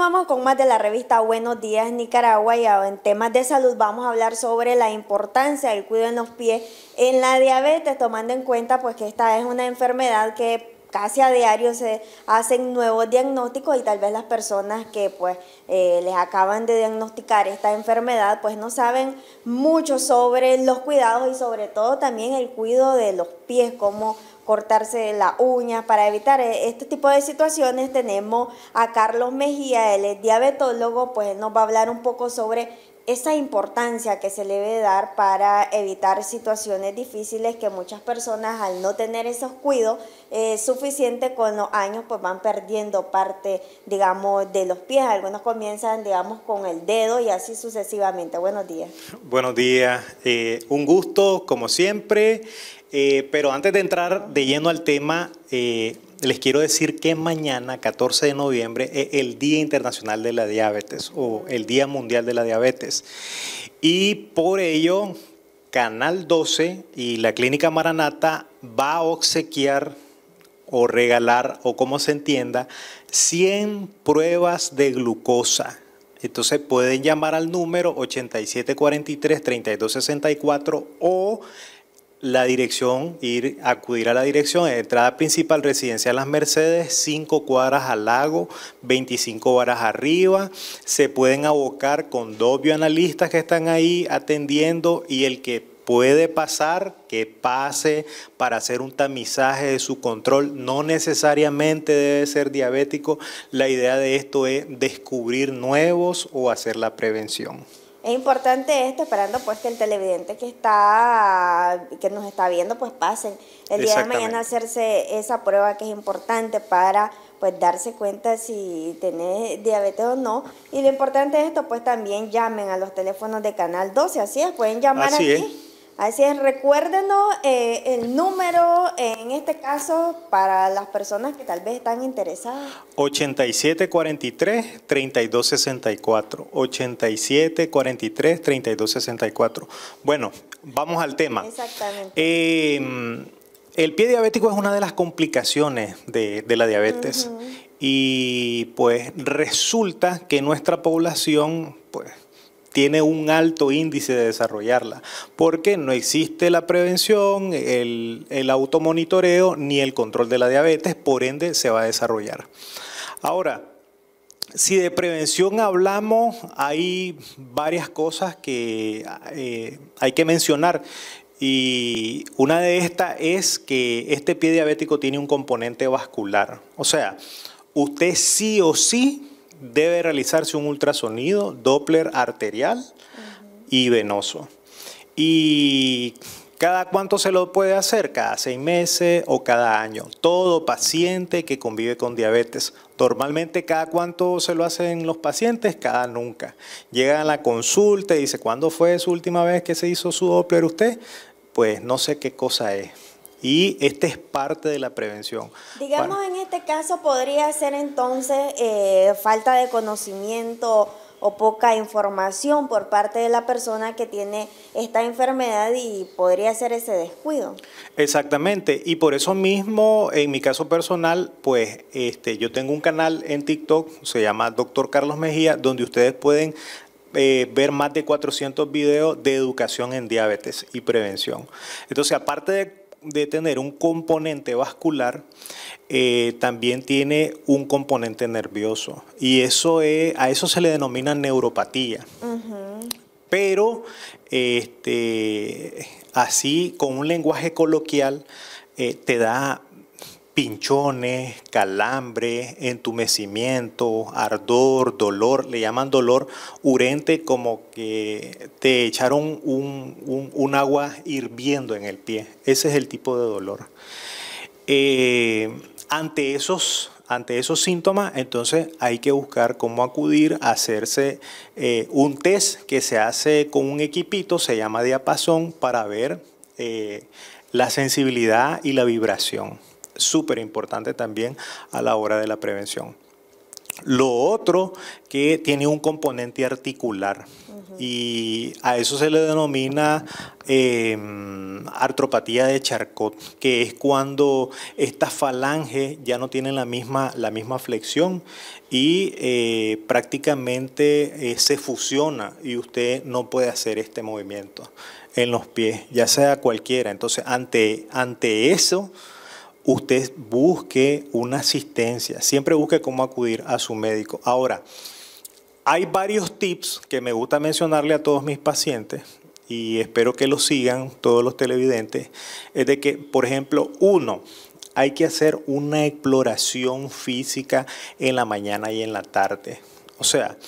Vamos con más de la revista Buenos Días Nicaragua y en temas de salud vamos a hablar sobre la importancia del cuidado en los pies en la diabetes, tomando en cuenta pues que esta es una enfermedad que casi a diario se hacen nuevos diagnósticos y tal vez las personas que pues eh, les acaban de diagnosticar esta enfermedad pues no saben mucho sobre los cuidados y sobre todo también el cuidado de los pies, como cortarse la uña, Para evitar e, este tipo de situaciones tenemos a Carlos Mejía, él es diabetólogo, pues nos va a hablar un poco sobre esa importancia que se le debe dar para evitar situaciones difíciles que muchas personas al no tener esos cuidos eh, suficientes con los años pues van perdiendo parte digamos de los pies algunos comienzan digamos con el dedo y así sucesivamente buenos días buenos días eh, un gusto como siempre eh, pero antes de entrar de lleno al tema, eh, les quiero decir que mañana, 14 de noviembre, es el Día Internacional de la Diabetes o el Día Mundial de la Diabetes. Y por ello, Canal 12 y la Clínica Maranata va a obsequiar o regalar, o como se entienda, 100 pruebas de glucosa. Entonces pueden llamar al número 8743-3264 o la dirección, ir, acudir a la dirección, entrada principal, residencia Las Mercedes, 5 cuadras al lago, 25 varas arriba. Se pueden abocar con dos bioanalistas que están ahí atendiendo y el que puede pasar, que pase para hacer un tamizaje de su control. No necesariamente debe ser diabético. La idea de esto es descubrir nuevos o hacer la prevención. Es importante esto, esperando pues que el televidente que está que nos está viendo pues pasen el día de mañana a hacerse esa prueba que es importante para pues darse cuenta si tiene diabetes o no. Y lo importante es esto, pues también llamen a los teléfonos de Canal 12, así es, pueden llamar aquí. Así es, recuérdenos eh, el número, eh, en este caso, para las personas que tal vez están interesadas. 8743-3264. 8743-3264. Bueno, vamos al tema. Exactamente. Em, el pie diabético es una de las complicaciones de, la diabetes. Y pues resulta que nuestra población, pues tiene un alto índice de desarrollarla, porque no existe la prevención, el, automonitoreo ni el control de la diabetes, por ende se va a desarrollar. Ahora, si de prevención hablamos, hay varias cosas que eh, hay que mencionar. Y una de estas es que este pie diabético tiene un componente vascular. O sea, usted sí o sí debe realizarse un ultrasonido, Doppler arterial y venoso. Y ¿Cada cuánto se lo puede hacer? Cada seis meses o cada año. Todo paciente que convive con diabetes. Normalmente, ¿cada cuánto se lo hacen los pacientes? Cada nunca. Llega a la consulta y dice, ¿cuándo fue su última vez que se hizo su Doppler usted? Pues no sé qué cosa es y este es parte de la prevención. Digamos, en este caso podría ser entonces eh, falta de conocimiento o poca información por parte de la persona que tiene esta enfermedad y podría ser ese descuido. Exactamente, y por eso mismo, en mi caso personal, pues este, yo tengo un canal en TikTok, se llama Doctor Carlos Mejía, donde ustedes pueden eh, ver más de 400 videos de educación en diabetes y prevención. Entonces, aparte de de tener un componente vascular, eh, también tiene un componente nervioso. Y eso es, a eso se le denomina neuropatía. Pero este, así, con un lenguaje coloquial, eh, te da pinchones, calambre, entumecimiento, ardor, dolor, le llaman dolor urente como que te echaron un, agua hirviendo en el pie. Ese es el tipo de dolor. Eh, ante esos síntomas, entonces hay que buscar cómo acudir, a hacerse eh, un test que se hace con un equipito, se llama diapasón, para ver eh, la sensibilidad y la vibración súper importante también a la hora de la prevención. Lo otro que tiene un componente articular y a eso se le denomina em, artropatía de Charcot, que es cuando estas falanges ya no tienen la misma, la misma flexión y eh, prácticamente eh, se fusiona y usted no puede hacer este movimiento en los pies, ya sea cualquiera. Entonces, ante, ante eso usted busque una asistencia, siempre busque cómo acudir a su médico. Ahora, hay varios tips que me gusta mencionarle a todos mis pacientes y espero que los sigan todos los televidentes. Es de que, por ejemplo, uno, hay que hacer una exploración física en la mañana y en la tarde. O sea,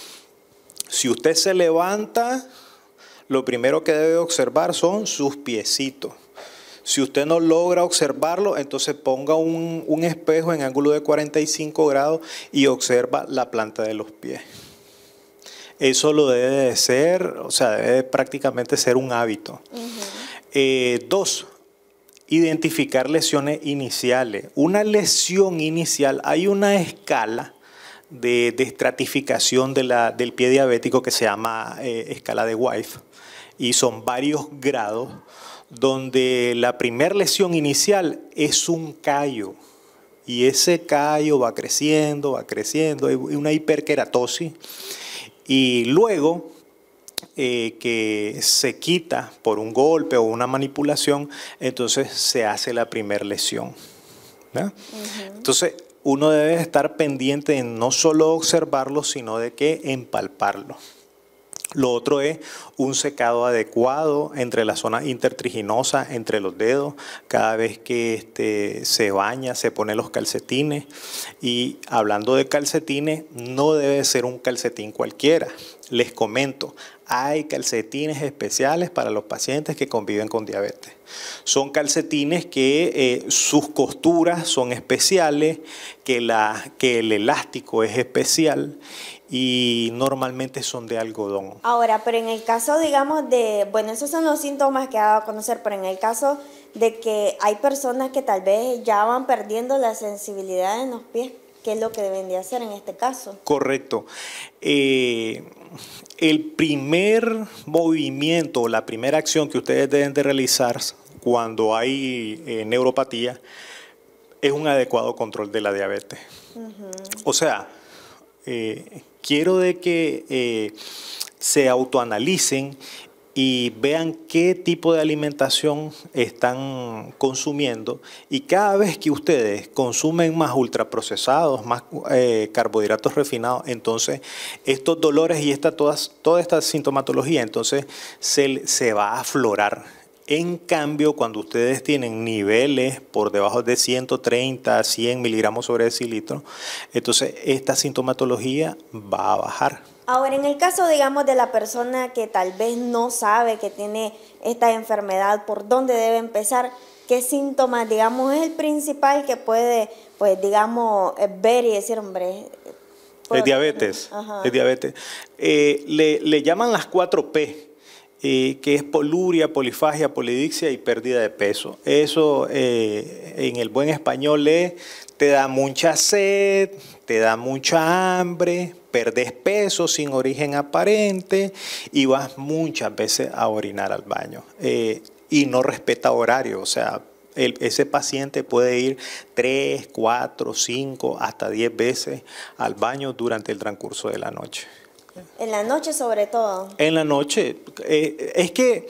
si usted se levanta, lo primero que debe observar son sus piecitos. Si usted no logra observarlo, entonces ponga un, espejo en ángulo de 45 grados y observa la planta de los pies. Eso lo debe de ser, o sea, debe prácticamente ser un hábito. Eh, dos, identificar lesiones iniciales. Una lesión inicial, hay una escala de, estratificación del pie diabético que se llama eh, escala de WIFE y son varios grados donde la primera lesión inicial es un callo. Y ese callo va creciendo, va creciendo, hay una hiperkeratosis. Y luego eh, que se quita por un golpe o una manipulación, entonces se hace la primera lesión. Entonces, uno debe estar pendiente de no solo observarlo, sino de que empalparlo. Lo otro es un secado adecuado entre la zona intertriginosa, entre los dedos, cada vez que este, se baña, se pone los calcetines. Y hablando de calcetines, no debe ser un calcetín cualquiera. Les comento, hay calcetines especiales para los pacientes que conviven con diabetes. Son calcetines que eh, sus costuras son especiales, que el elástico es especial y normalmente son de algodón. Ahora, pero en el caso, digamos, de, bueno, esos son los síntomas que ha dado a conocer, pero en el caso de que hay personas que tal vez ya van perdiendo la sensibilidad en los pies, ¿qué es lo que deben de hacer en este caso? Correcto. Eh, el primer movimiento, la primera acción que ustedes deben de realizar cuando hay eh, neuropatía es un adecuado control de la diabetes. O sea, eh, quiero de que eh, se autoanalicen y vean qué tipo de alimentación están consumiendo. Y cada vez que ustedes consumen más ultraprocesados, más eh, carbohidratos refinados, entonces estos dolores y toda esta sintomatología, entonces se va a aflorar en cambio, cuando ustedes tienen niveles por debajo de 130 100 miligramos sobre decilitro, entonces esta sintomatología va a bajar. Ahora, en el caso, digamos, de la persona que tal vez no sabe que tiene esta enfermedad, ¿por dónde debe empezar? ¿Qué síntomas, digamos, es el principal que puede, pues, digamos, ver y decir, hombre, eh, es diabetes, es eh, diabetes. le, le, llaman las 4P, que es poluria, polifagia, polidixia y pérdida de peso. Eso eh, en el buen español es, te da mucha sed, te da mucha hambre, perdes peso sin origen aparente y vas muchas veces a orinar al baño. Eh, y no respeta horario, o sea, ese paciente puede ir 3, 4, 5, hasta 10 veces al baño durante el transcurso de la noche. En la noche sobre todo. En la noche. Eh, es que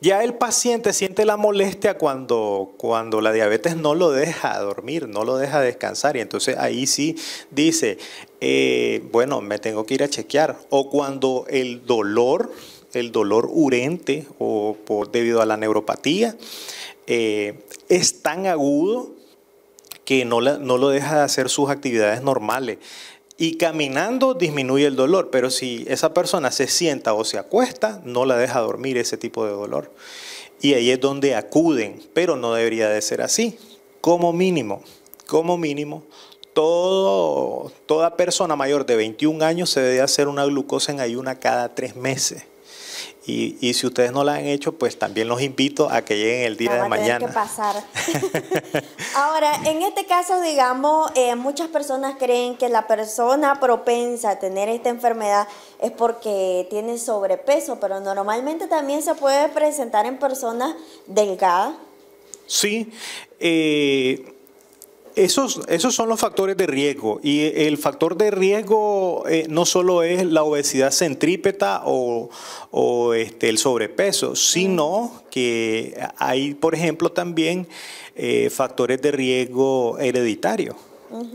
ya el paciente siente la molestia cuando, cuando la diabetes no lo deja dormir, no lo deja descansar. Y entonces ahí sí dice, eh, bueno, me tengo que ir a chequear. O cuando el dolor, el dolor urente o por, debido a la neuropatía, eh, es tan agudo que no, no lo deja de hacer sus actividades normales. Y caminando disminuye el dolor, pero si esa persona se sienta o se acuesta, no la deja dormir ese tipo de dolor. Y ahí es donde acuden, pero no debería de ser así. Como mínimo, como mínimo, todo, toda persona mayor de 21 años se debe hacer una glucosa en ayuna cada tres meses. Y, si ustedes no la han hecho, pues también los invito a que lleguen el día de mañana. que pasar. Ahora, en este caso, digamos, eh, muchas personas creen que la persona propensa a tener esta enfermedad es porque tiene sobrepeso, pero normalmente también se puede presentar en personas delgadas. Sí, eh, esos, son los factores de riesgo y el factor de riesgo eh, no solo es la obesidad centrípeta o, este, el sobrepeso, sino que hay, por ejemplo, también eh, factores de riesgo hereditario.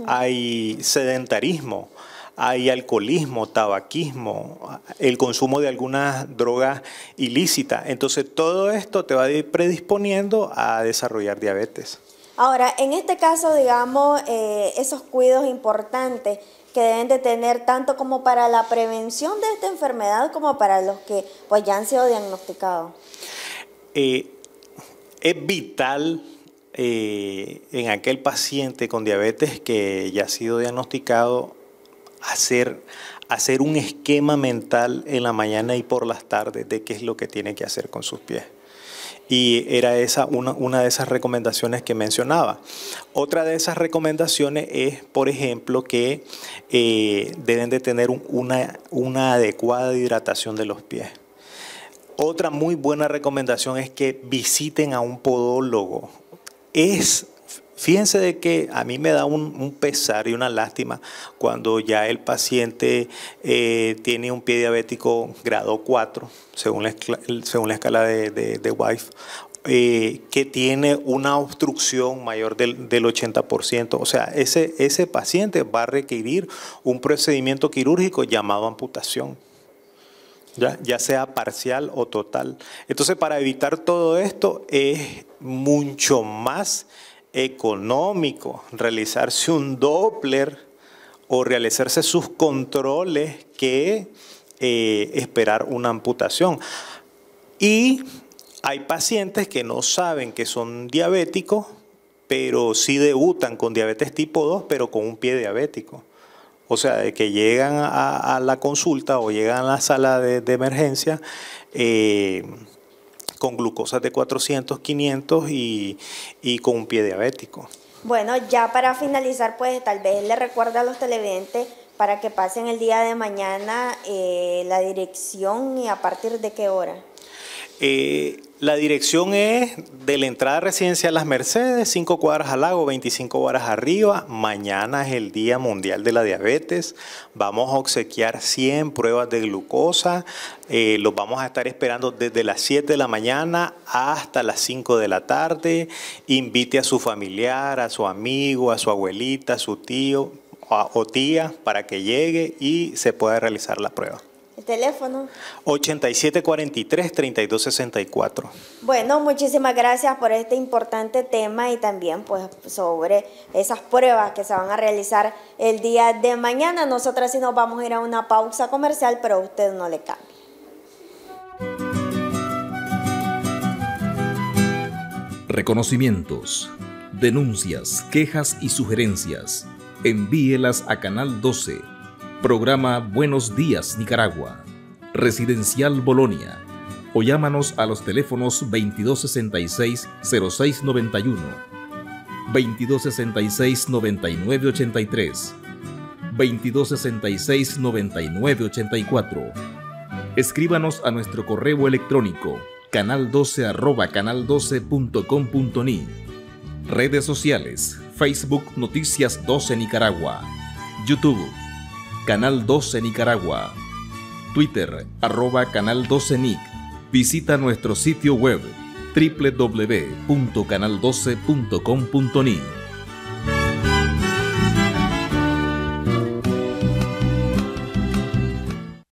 Hay sedentarismo, hay alcoholismo, tabaquismo, el consumo de algunas drogas ilícitas. Entonces todo esto te va a ir predisponiendo a desarrollar diabetes. Ahora, en este caso, digamos, eh, esos cuidados importantes que deben de tener tanto como para la prevención de esta enfermedad como para los que pues, ya han sido diagnosticados. Eh, es vital eh, en aquel paciente con diabetes que ya ha sido diagnosticado hacer un esquema mental en la mañana y por las tardes de qué es lo que tiene que hacer con sus pies y era esa una, de esas recomendaciones que mencionaba. Otra de esas recomendaciones es, por ejemplo, que eh, deben de tener una, una adecuada hidratación de los pies. Otra muy buena recomendación es que visiten a un podólogo. Es Fíjense de que a mí me da un, pesar y una lástima cuando ya el paciente eh, tiene un pie diabético grado 4, según la, escala de, WIFE, eh, que tiene una obstrucción mayor del, 80%. O sea, ese, ese paciente va a requerir un procedimiento quirúrgico llamado amputación. Ya, ya, sea parcial o total. Entonces, para evitar todo esto es mucho más económico realizarse un Doppler o realizarse sus controles que eh, esperar una amputación. Y hay pacientes que no saben que son diabéticos, pero sí debutan con diabetes tipo 2, pero con un pie diabético. O sea, de que llegan a, la consulta o llegan a la sala de, emergencia. Eh, con glucosas de 400, 500 y, y con un pie diabético. Bueno, ya para finalizar, pues tal vez le recuerda a los televidentes para que pasen el día de mañana eh, la dirección y a partir de qué hora. Eh, la dirección es de la entrada a Las Mercedes, 5 cuadras al lago, 25 horas arriba. Mañana es el Día Mundial de la Diabetes. Vamos a obsequiar 100 pruebas de glucosa. Eh, los vamos a estar esperando desde las 7 de la mañana hasta las 5 de la tarde. Invite a su familiar, a su amigo, a su abuelita, a su tío o tía para que llegue y se pueda realizar la prueba. El teléfono. 8743-3264. Bueno, muchísimas gracias por este importante tema y también pues sobre esas pruebas que se van a realizar el día de mañana. Nosotras sí nos vamos a ir a una pausa comercial, pero a usted no le cambie. Reconocimientos, denuncias, quejas y sugerencias. Envíelas a Canal 12 Programa Buenos Días Nicaragua, Residencial Bolonia. O llámanos a los teléfonos 2266-0691, 2266-9983, 2266-9984. Escríbanos a nuestro correo electrónico canal 12 arroba canal 12.com.ni. Redes sociales, Facebook Noticias 12 Nicaragua, YouTube. Canal 12 Nicaragua. Twitter, arroba Canal 12 Nic. Visita nuestro sitio web www.canal12.com.ni.